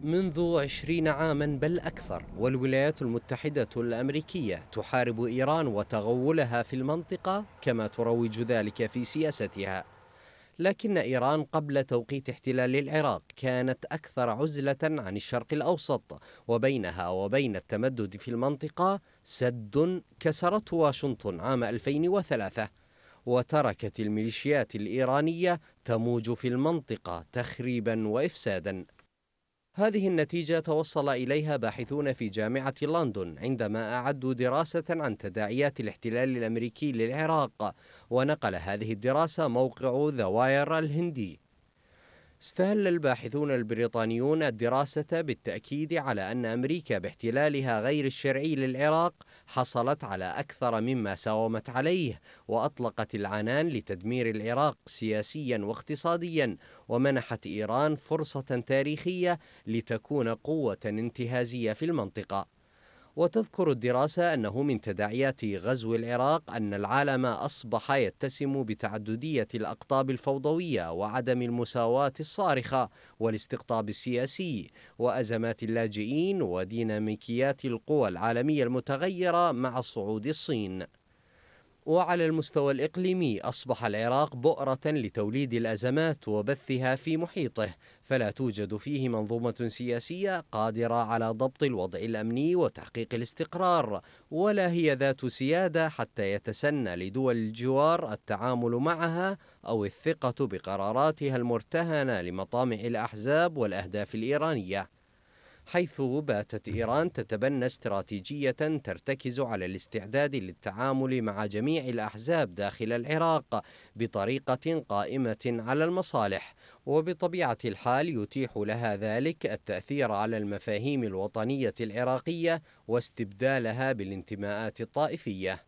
منذ عشرين عاما بل أكثر والولايات المتحدة الأمريكية تحارب إيران وتغولها في المنطقة كما تروج ذلك في سياستها لكن إيران قبل توقيت احتلال العراق كانت أكثر عزلة عن الشرق الأوسط وبينها وبين التمدد في المنطقة سد كسرته واشنطن عام 2003 وتركت الميليشيات الإيرانية تموج في المنطقة تخريبا وإفسادا هذه النتيجة توصل إليها باحثون في جامعة لندن عندما أعدوا دراسة عن تداعيات الاحتلال الأمريكي للعراق ونقل هذه الدراسة موقع ذواير الهندي استهل الباحثون البريطانيون الدراسة بالتأكيد على أن أمريكا باحتلالها غير الشرعي للعراق حصلت على أكثر مما ساومت عليه وأطلقت العنان لتدمير العراق سياسيا واقتصاديا ومنحت إيران فرصة تاريخية لتكون قوة انتهازية في المنطقة وتذكر الدراسة أنه من تداعيات غزو العراق أن العالم أصبح يتسم بتعددية الأقطاب الفوضوية وعدم المساواة الصارخة والاستقطاب السياسي وأزمات اللاجئين وديناميكيات القوى العالمية المتغيرة مع صعود الصين وعلى المستوى الإقليمي أصبح العراق بؤرة لتوليد الأزمات وبثها في محيطه فلا توجد فيه منظومة سياسية قادرة على ضبط الوضع الأمني وتحقيق الاستقرار ولا هي ذات سيادة حتى يتسنى لدول الجوار التعامل معها أو الثقة بقراراتها المرتهنة لمطامع الأحزاب والأهداف الإيرانية حيث باتت إيران تتبنى استراتيجية ترتكز على الاستعداد للتعامل مع جميع الأحزاب داخل العراق بطريقة قائمة على المصالح وبطبيعة الحال يتيح لها ذلك التأثير على المفاهيم الوطنية العراقية واستبدالها بالانتماءات الطائفية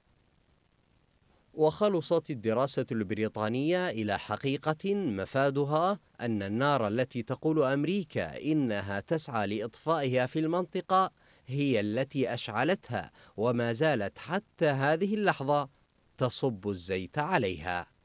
وخلصت الدراسة البريطانية إلى حقيقة مفادها أن النار التي تقول أمريكا إنها تسعى لإطفائها في المنطقة هي التي أشعلتها وما زالت حتى هذه اللحظة تصب الزيت عليها